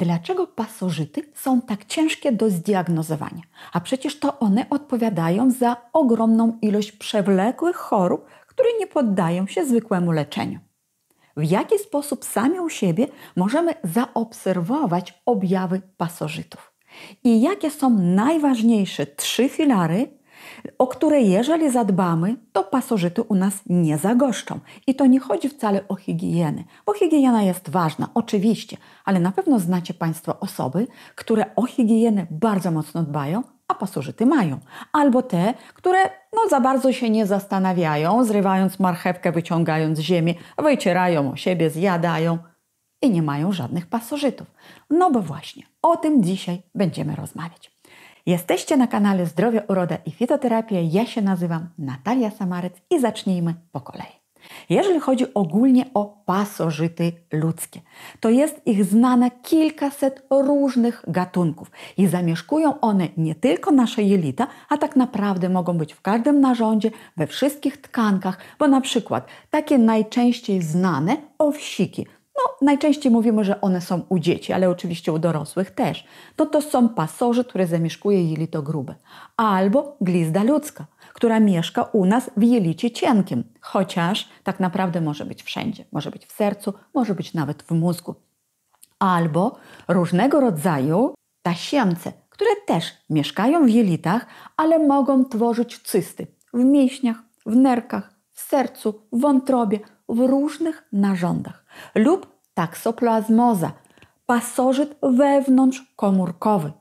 dlaczego pasożyty są tak ciężkie do zdiagnozowania, a przecież to one odpowiadają za ogromną ilość przewlekłych chorób, które nie poddają się zwykłemu leczeniu. W jaki sposób sami u siebie możemy zaobserwować objawy pasożytów? I jakie są najważniejsze trzy filary, o które jeżeli zadbamy, to pasożyty u nas nie zagoszczą. I to nie chodzi wcale o higienę, bo higiena jest ważna, oczywiście, ale na pewno znacie Państwo osoby, które o higienę bardzo mocno dbają, a pasożyty mają. Albo te, które no, za bardzo się nie zastanawiają, zrywając marchewkę, wyciągając z ziemi, wycierają o siebie, zjadają i nie mają żadnych pasożytów. No bo właśnie, o tym dzisiaj będziemy rozmawiać. Jesteście na kanale Zdrowie, Uroda i Fitoterapia. Ja się nazywam Natalia Samarec i zacznijmy po kolei. Jeżeli chodzi ogólnie o pasożyty ludzkie, to jest ich znane kilkaset różnych gatunków i zamieszkują one nie tylko nasze jelita, a tak naprawdę mogą być w każdym narządzie, we wszystkich tkankach, bo na przykład takie najczęściej znane owsiki – no, najczęściej mówimy, że one są u dzieci, ale oczywiście u dorosłych też, to to są pasoże, które zamieszkuje jelito grube, albo glizda ludzka, która mieszka u nas w jelicie cienkim, chociaż tak naprawdę może być wszędzie, może być w sercu, może być nawet w mózgu. Albo różnego rodzaju tasiemce, które też mieszkają w jelitach, ale mogą tworzyć cysty w mięśniach, w nerkach, w sercu, w wątrobie, w różnych narządach lub taksoplazmoza, pasożyt wewnątrzkomórkowy,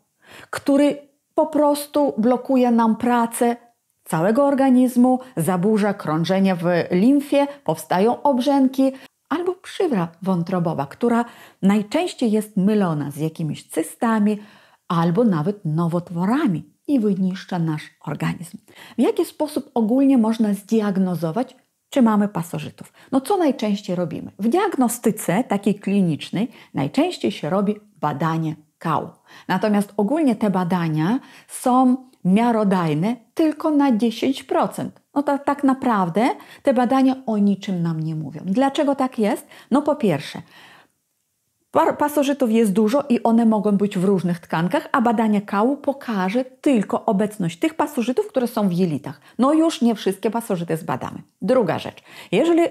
który po prostu blokuje nam pracę całego organizmu, zaburza krążenie w limfie, powstają obrzęki, albo przywra wątrobowa, która najczęściej jest mylona z jakimiś cystami albo nawet nowotworami i wyniszcza nasz organizm. W jaki sposób ogólnie można zdiagnozować czy mamy pasożytów. No co najczęściej robimy? W diagnostyce takiej klinicznej najczęściej się robi badanie kału. Natomiast ogólnie te badania są miarodajne tylko na 10%. No to, tak naprawdę te badania o niczym nam nie mówią. Dlaczego tak jest? No po pierwsze, Pasożytów jest dużo i one mogą być w różnych tkankach, a badanie kału pokaże tylko obecność tych pasożytów, które są w jelitach. No już nie wszystkie pasożyty zbadamy. Druga rzecz. Jeżeli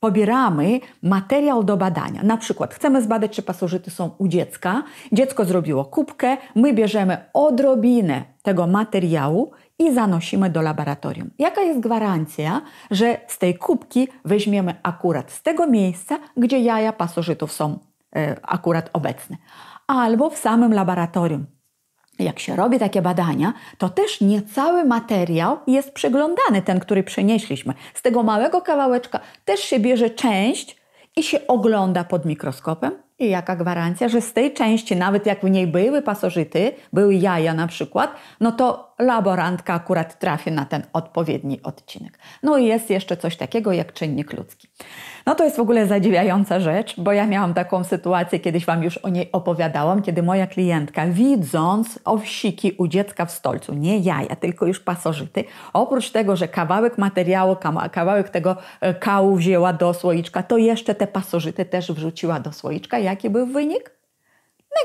pobieramy materiał do badania. Na przykład chcemy zbadać, czy pasożyty są u dziecka. Dziecko zrobiło kubkę, my bierzemy odrobinę tego materiału i zanosimy do laboratorium. Jaka jest gwarancja, że z tej kubki weźmiemy akurat z tego miejsca, gdzie jaja pasożytów są E, akurat obecny. Albo w samym laboratorium. Jak się robi takie badania, to też niecały materiał jest przeglądany, ten, który przenieśliśmy. Z tego małego kawałeczka też się bierze część i się ogląda pod mikroskopem. I jaka gwarancja, że z tej części, nawet jak w niej były pasożyty, były jaja na przykład, no to laborantka akurat trafi na ten odpowiedni odcinek. No i jest jeszcze coś takiego jak czynnik ludzki. No to jest w ogóle zadziwiająca rzecz, bo ja miałam taką sytuację, kiedyś Wam już o niej opowiadałam, kiedy moja klientka, widząc owsiki u dziecka w stolcu, nie jaja, tylko już pasożyty, oprócz tego, że kawałek materiału, kawałek tego e, kału wzięła do słoiczka, to jeszcze te pasożyty też wrzuciła do słoiczka. Jaki był wynik?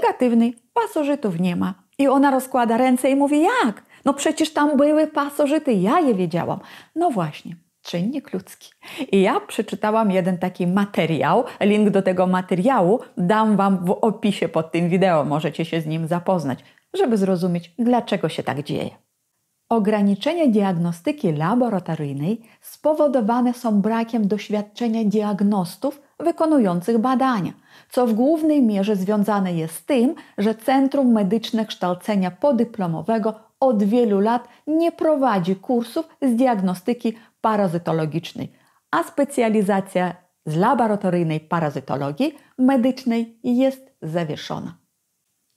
Negatywny. Pasożytów nie ma. I ona rozkłada ręce i mówi: Jak? No przecież tam były pasożyty, ja je wiedziałam. No właśnie, czynnik ludzki. I ja przeczytałam jeden taki materiał. Link do tego materiału dam Wam w opisie pod tym wideo. Możecie się z nim zapoznać, żeby zrozumieć, dlaczego się tak dzieje. Ograniczenia diagnostyki laboratoryjnej spowodowane są brakiem doświadczenia diagnostów wykonujących badania, co w głównej mierze związane jest z tym, że Centrum Medyczne Kształcenia Podyplomowego od wielu lat nie prowadzi kursów z diagnostyki parazytologicznej, a specjalizacja z laboratoryjnej parazytologii medycznej jest zawieszona.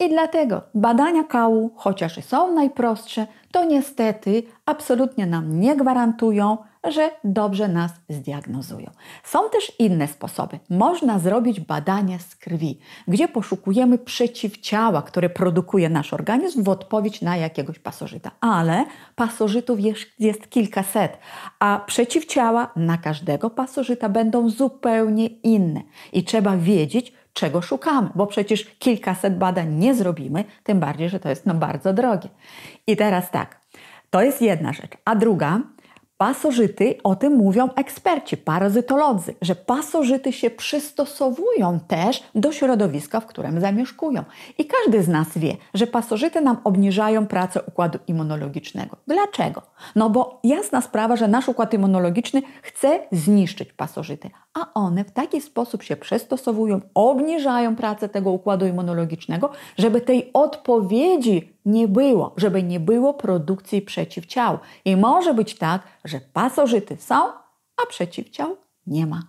I dlatego badania kału, chociaż są najprostsze, to niestety absolutnie nam nie gwarantują, że dobrze nas zdiagnozują. Są też inne sposoby. Można zrobić badanie z krwi, gdzie poszukujemy przeciwciała, które produkuje nasz organizm w odpowiedź na jakiegoś pasożyta. Ale pasożytów jest, jest kilkaset, a przeciwciała na każdego pasożyta będą zupełnie inne. I trzeba wiedzieć, czego szukamy, bo przecież kilkaset badań nie zrobimy, tym bardziej, że to jest no bardzo drogie. I teraz tak, to jest jedna rzecz. A druga, Pasożyty, o tym mówią eksperci, parazytolodzy, że pasożyty się przystosowują też do środowiska, w którym zamieszkują. I każdy z nas wie, że pasożyty nam obniżają pracę układu immunologicznego. Dlaczego? No bo jasna sprawa, że nasz układ immunologiczny chce zniszczyć pasożyty, a one w taki sposób się przystosowują, obniżają pracę tego układu immunologicznego, żeby tej odpowiedzi nie było, żeby nie było produkcji przeciwciał. I może być tak, że pasożyty są, a przeciwciał nie ma.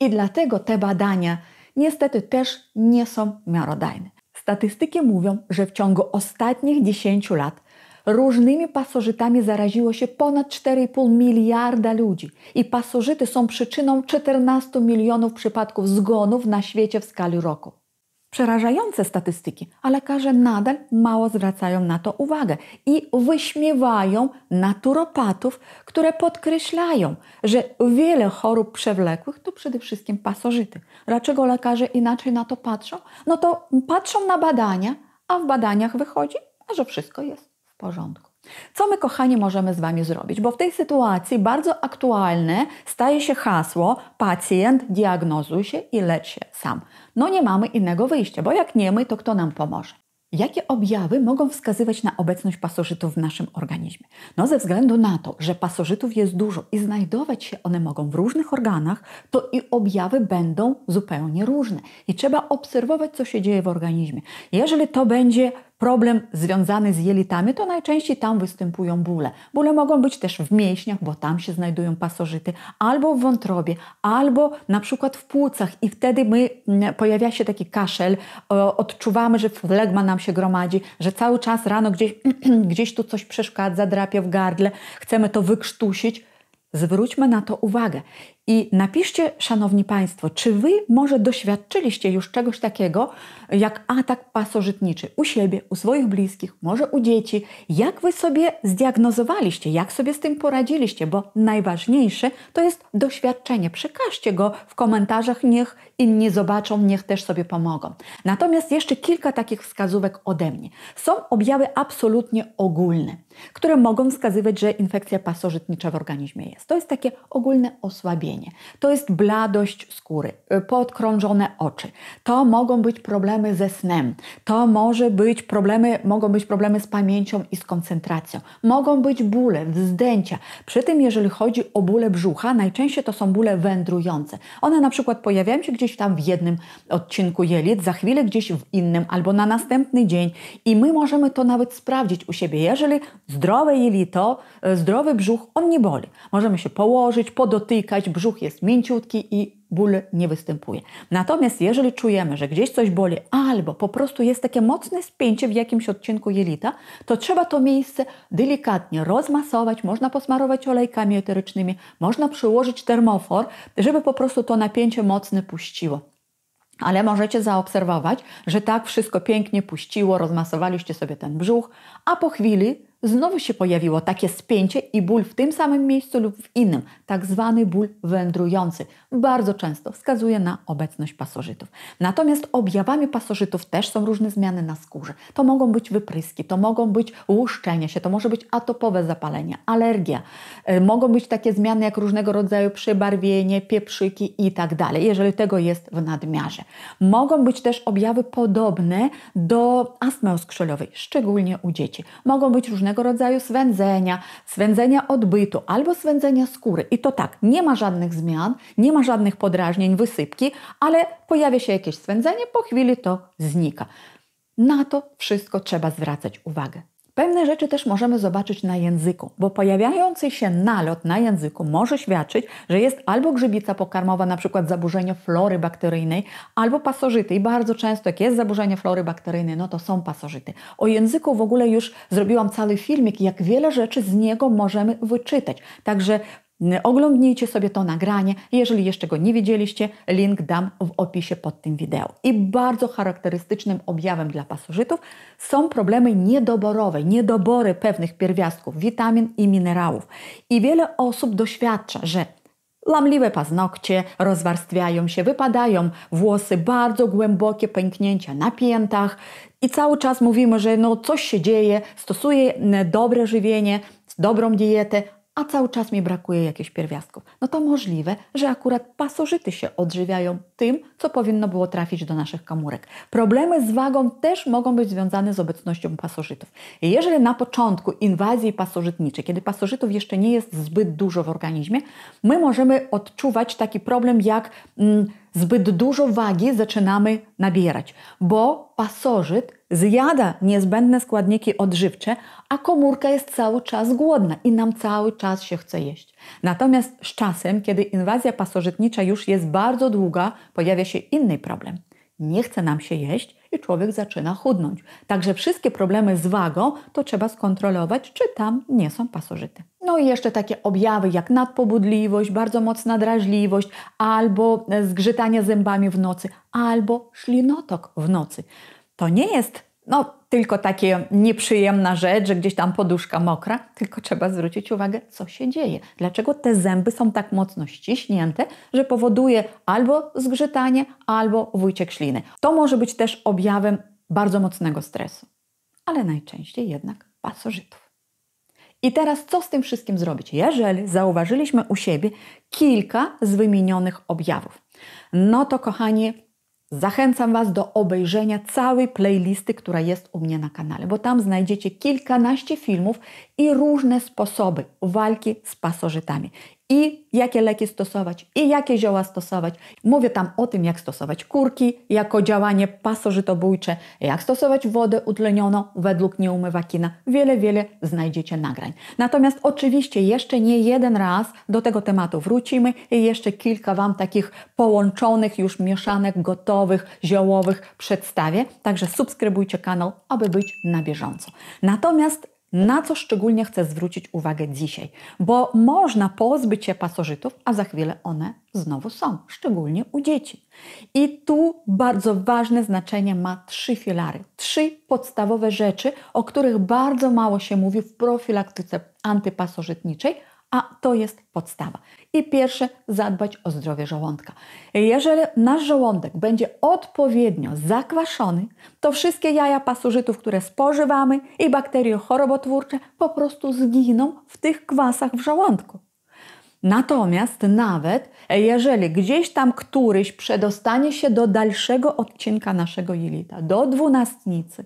I dlatego te badania niestety też nie są miarodajne. Statystyki mówią, że w ciągu ostatnich 10 lat różnymi pasożytami zaraziło się ponad 4,5 miliarda ludzi i pasożyty są przyczyną 14 milionów przypadków zgonów na świecie w skali roku przerażające statystyki, a lekarze nadal mało zwracają na to uwagę i wyśmiewają naturopatów, które podkreślają, że wiele chorób przewlekłych to przede wszystkim pasożyty. Dlaczego lekarze inaczej na to patrzą? No to patrzą na badania, a w badaniach wychodzi, że wszystko jest w porządku. Co my, kochani, możemy z Wami zrobić? Bo w tej sytuacji bardzo aktualne staje się hasło: pacjent diagnozuj się i lecz się sam. No nie mamy innego wyjścia, bo jak nie my, to kto nam pomoże? Jakie objawy mogą wskazywać na obecność pasożytów w naszym organizmie? No ze względu na to, że pasożytów jest dużo i znajdować się one mogą w różnych organach, to i objawy będą zupełnie różne. I trzeba obserwować, co się dzieje w organizmie. Jeżeli to będzie problem związany z jelitami, to najczęściej tam występują bóle. Bóle mogą być też w mięśniach, bo tam się znajdują pasożyty, albo w wątrobie, albo na przykład w płucach i wtedy my, mm, pojawia się taki kaszel, odczuwamy, że flegma nam się gromadzi, że cały czas rano gdzieś, gdzieś tu coś przeszkadza, drapie w gardle, chcemy to wykrztusić. Zwróćmy na to uwagę. I napiszcie, szanowni Państwo, czy Wy może doświadczyliście już czegoś takiego jak atak pasożytniczy u siebie, u swoich bliskich, może u dzieci? Jak Wy sobie zdiagnozowaliście, jak sobie z tym poradziliście? Bo najważniejsze to jest doświadczenie. Przekażcie go w komentarzach, niech inni zobaczą, niech też sobie pomogą. Natomiast jeszcze kilka takich wskazówek ode mnie. Są objawy absolutnie ogólne, które mogą wskazywać, że infekcja pasożytnicza w organizmie jest. To jest takie ogólne osłabienie to jest bladość skóry, y, podkrążone oczy, to mogą być problemy ze snem, to może być problemy, mogą być problemy z pamięcią i z koncentracją, mogą być bóle, wzdęcia. Przy tym, jeżeli chodzi o bóle brzucha, najczęściej to są bóle wędrujące. One na przykład pojawiają się gdzieś tam w jednym odcinku jelit, za chwilę gdzieś w innym albo na następny dzień i my możemy to nawet sprawdzić u siebie. Jeżeli zdrowe jelito, y, zdrowy brzuch, on nie boli. Możemy się położyć, podotykać brzuch, brzuch jest mięciutki i ból nie występuje. Natomiast jeżeli czujemy, że gdzieś coś boli albo po prostu jest takie mocne spięcie w jakimś odcinku jelita, to trzeba to miejsce delikatnie rozmasować, można posmarować olejkami eterycznymi, można przyłożyć termofor, żeby po prostu to napięcie mocne puściło. Ale możecie zaobserwować, że tak wszystko pięknie puściło, rozmasowaliście sobie ten brzuch, a po chwili Znowu się pojawiło takie spięcie i ból w tym samym miejscu lub w innym, tak zwany ból wędrujący. Bardzo często wskazuje na obecność pasożytów. Natomiast objawami pasożytów też są różne zmiany na skórze. To mogą być wypryski, to mogą być łuszczenie się, to może być atopowe zapalenie, alergia. E, mogą być takie zmiany jak różnego rodzaju przebarwienie, pieprzyki i tak dalej, jeżeli tego jest w nadmiarze. Mogą być też objawy podobne do astmy oskrzelowej, szczególnie u dzieci. Mogą być różne różnego rodzaju swędzenia, swędzenia odbytu albo swędzenia skóry. I to tak, nie ma żadnych zmian, nie ma żadnych podrażnień, wysypki, ale pojawia się jakieś swędzenie, po chwili to znika. Na to wszystko trzeba zwracać uwagę. Pewne rzeczy też możemy zobaczyć na języku, bo pojawiający się nalot na języku może świadczyć, że jest albo grzybica pokarmowa, np. zaburzenie flory bakteryjnej, albo pasożyty. I bardzo często, jak jest zaburzenie flory bakteryjnej, no to są pasożyty. O języku w ogóle już zrobiłam cały filmik, jak wiele rzeczy z niego możemy wyczytać. Także Oglądnijcie sobie to nagranie. Jeżeli jeszcze go nie widzieliście, link dam w opisie pod tym wideo. I bardzo charakterystycznym objawem dla pasożytów są problemy niedoborowe, niedobory pewnych pierwiastków, witamin i minerałów. I wiele osób doświadcza, że Lamliwe paznokcie rozwarstwiają się, wypadają włosy, bardzo głębokie pęknięcia na piętach i cały czas mówimy, że no coś się dzieje, stosuje dobre żywienie, dobrą dietę, a cały czas mi brakuje jakichś pierwiastków. No to możliwe, że akurat pasożyty się odżywiają tym, co powinno było trafić do naszych komórek. Problemy z wagą też mogą być związane z obecnością pasożytów. Jeżeli na początku inwazji pasożytniczej, kiedy pasożytów jeszcze nie jest zbyt dużo w organizmie, my możemy odczuwać taki problem jak mm, zbyt dużo wagi zaczynamy nabierać, bo pasożyt zjada niezbędne składniki odżywcze, a komórka jest cały czas głodna i nam cały czas się chce jeść. Natomiast z czasem, kiedy inwazja pasożytnicza już jest bardzo długa, pojawia się inny problem. Nie chce nam się jeść i człowiek zaczyna chudnąć. Także wszystkie problemy z wagą to trzeba skontrolować, czy tam nie są pasożyty. No i jeszcze takie objawy jak nadpobudliwość, bardzo mocna drażliwość, albo e, zgrzytanie zębami w nocy, albo szlinotok w nocy to nie jest no, tylko taka nieprzyjemna rzecz, że gdzieś tam poduszka mokra, tylko trzeba zwrócić uwagę, co się dzieje. Dlaczego te zęby są tak mocno ściśnięte, że powoduje albo zgrzytanie, albo wyciek śliny. To może być też objawem bardzo mocnego stresu, ale najczęściej jednak pasożytów. I teraz co z tym wszystkim zrobić, jeżeli zauważyliśmy u siebie kilka z wymienionych objawów? No to kochani, Zachęcam Was do obejrzenia całej playlisty, która jest u mnie na kanale, bo tam znajdziecie kilkanaście filmów i różne sposoby walki z pasożytami i jakie leki stosować, i jakie zioła stosować. Mówię tam o tym, jak stosować kurki jako działanie pasożytobójcze, jak stosować wodę utlenioną według nieumywakina. Wiele, wiele znajdziecie nagrań. Natomiast oczywiście jeszcze nie jeden raz do tego tematu wrócimy i jeszcze kilka Wam takich połączonych, już mieszanek, gotowych, ziołowych przedstawię. Także subskrybujcie kanał, aby być na bieżąco. Natomiast na co szczególnie chcę zwrócić uwagę dzisiaj? Bo można pozbyć się pasożytów, a za chwilę one znowu są, szczególnie u dzieci. I tu bardzo ważne znaczenie ma trzy filary, trzy podstawowe rzeczy, o których bardzo mało się mówi w profilaktyce antypasożytniczej, a to jest podstawa. I pierwsze, zadbać o zdrowie żołądka. Jeżeli nasz żołądek będzie odpowiednio zakwaszony, to wszystkie jaja pasożytów, które spożywamy i bakterie chorobotwórcze po prostu zginą w tych kwasach w żołądku. Natomiast nawet jeżeli gdzieś tam któryś przedostanie się do dalszego odcinka naszego jelita, do dwunastnicy,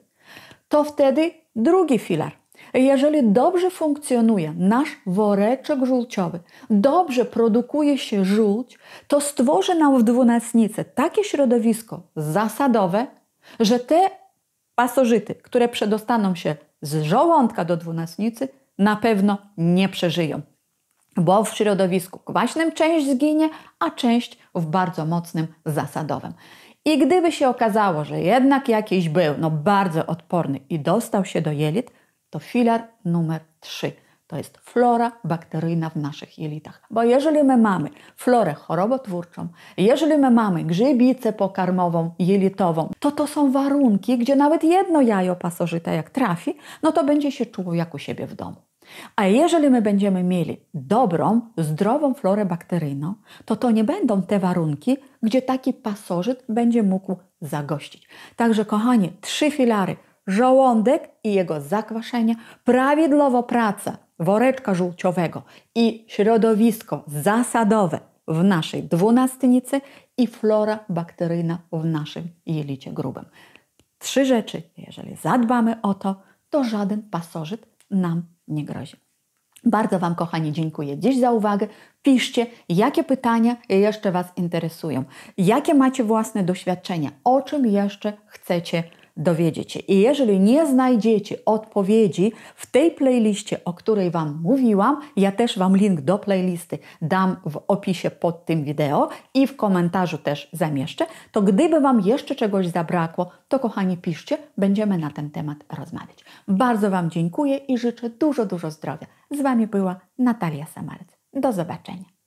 to wtedy drugi filar jeżeli dobrze funkcjonuje nasz woreczek żółciowy, dobrze produkuje się żółć, to stworzy nam w dwunastnicy takie środowisko zasadowe, że te pasożyty, które przedostaną się z żołądka do dwunastnicy, na pewno nie przeżyją. Bo w środowisku kwaśnym część zginie, a część w bardzo mocnym zasadowym. I gdyby się okazało, że jednak jakiś był no bardzo odporny i dostał się do jelit, to filar numer 3. To jest flora bakteryjna w naszych jelitach. Bo jeżeli my mamy florę chorobotwórczą, jeżeli my mamy grzybicę pokarmową, jelitową, to to są warunki, gdzie nawet jedno jajo pasożyte jak trafi, no to będzie się czuło jak u siebie w domu. A jeżeli my będziemy mieli dobrą, zdrową florę bakteryjną, to to nie będą te warunki, gdzie taki pasożyt będzie mógł zagościć. Także kochani, trzy filary – żołądek i jego zakwaszenie, prawidłowo praca woreczka żółciowego i środowisko zasadowe w naszej dwunastnicy i flora bakteryjna w naszym jelicie grubym. Trzy rzeczy, jeżeli zadbamy o to, to żaden pasożyt nam nie grozi. Bardzo Wam, kochani, dziękuję dziś za uwagę. Piszcie, jakie pytania jeszcze Was interesują, jakie macie własne doświadczenia, o czym jeszcze chcecie dowiedziecie. I jeżeli nie znajdziecie odpowiedzi w tej playliście, o której Wam mówiłam, ja też Wam link do playlisty dam w opisie pod tym wideo i w komentarzu też zamieszczę, to gdyby Wam jeszcze czegoś zabrakło, to kochani piszcie, będziemy na ten temat rozmawiać. Bardzo Wam dziękuję i życzę dużo, dużo zdrowia. Z Wami była Natalia Samarec. Do zobaczenia.